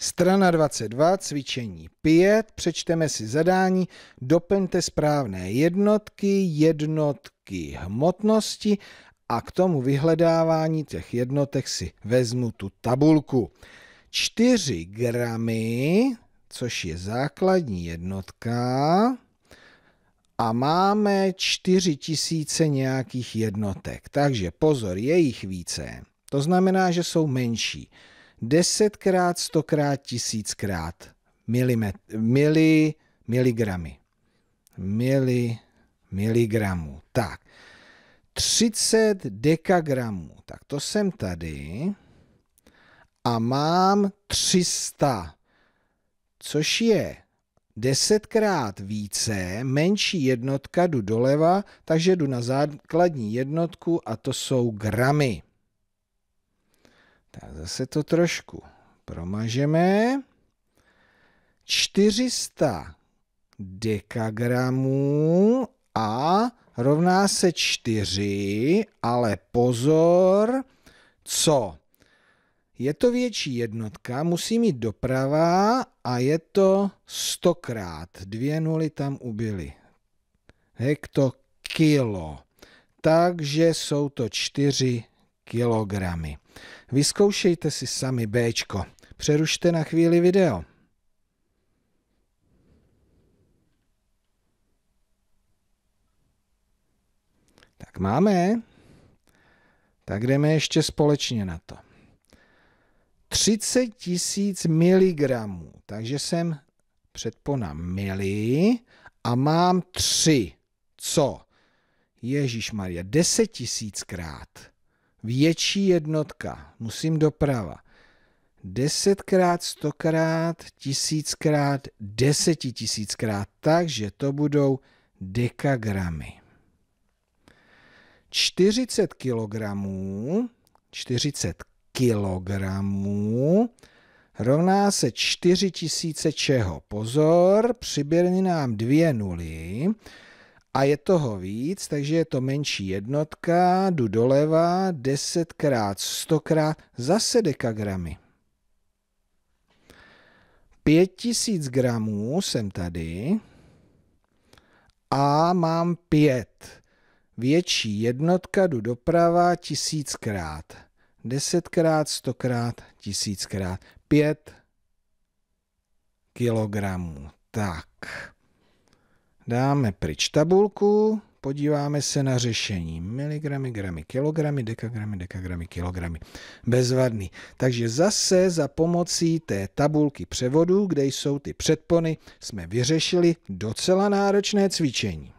Strana 22, cvičení 5, přečteme si zadání, doplňte správné jednotky, jednotky hmotnosti a k tomu vyhledávání těch jednotek si vezmu tu tabulku. 4 gramy, což je základní jednotka, a máme 4000 nějakých jednotek. Takže pozor, je jich více. To znamená, že jsou menší desetkrát, stokrát, tisíckrát milimet, mili, miligramy. Mili, miligramů. Tak, 30 dekagramů. Tak to jsem tady a mám 300, což je desetkrát více, menší jednotka, jdu doleva, takže jdu na základní jednotku a to jsou gramy. Tak zase to trošku promažeme. 400 dekagramů a rovná se 4, ale pozor, co? Je to větší jednotka, musí mít doprava a je to stokrát. Dvě nuly tam ubyly. Hekto kilo. Takže jsou to 4 kilogramy. Vyzkoušejte si sami B. Přerušte na chvíli video. Tak máme. Tak jdeme ještě společně na to. 30 000 miligramů. Takže jsem předpona mili a mám 3. Co? Ježíš Maria, 10 tisíckrát. krát. Větší jednotka, musím doprava. Desetkrát, stokrát, tisíckrát, desetitisíckrát, takže to budou dekagramy. 40 kilogramů, 40 kilogramů rovná se 4000 čeho. Pozor, přiběrni nám dvě nuly a je toho víc, takže je to menší jednotka, jdu doleva, 10 krát 100 krát, zase dekagramy. 5000 gramů jsem tady a mám 5. Větší jednotka jdu doprava 1000 10 100 Desetkrát, 1000 tisíckrát. 5 kilogramů. Tak. Dáme pryč tabulku, podíváme se na řešení. Miligramy, gramy, kilogramy, dekagramy, dekagramy, kilogramy. Bezvadný. Takže zase za pomocí té tabulky převodu, kde jsou ty předpony, jsme vyřešili docela náročné cvičení.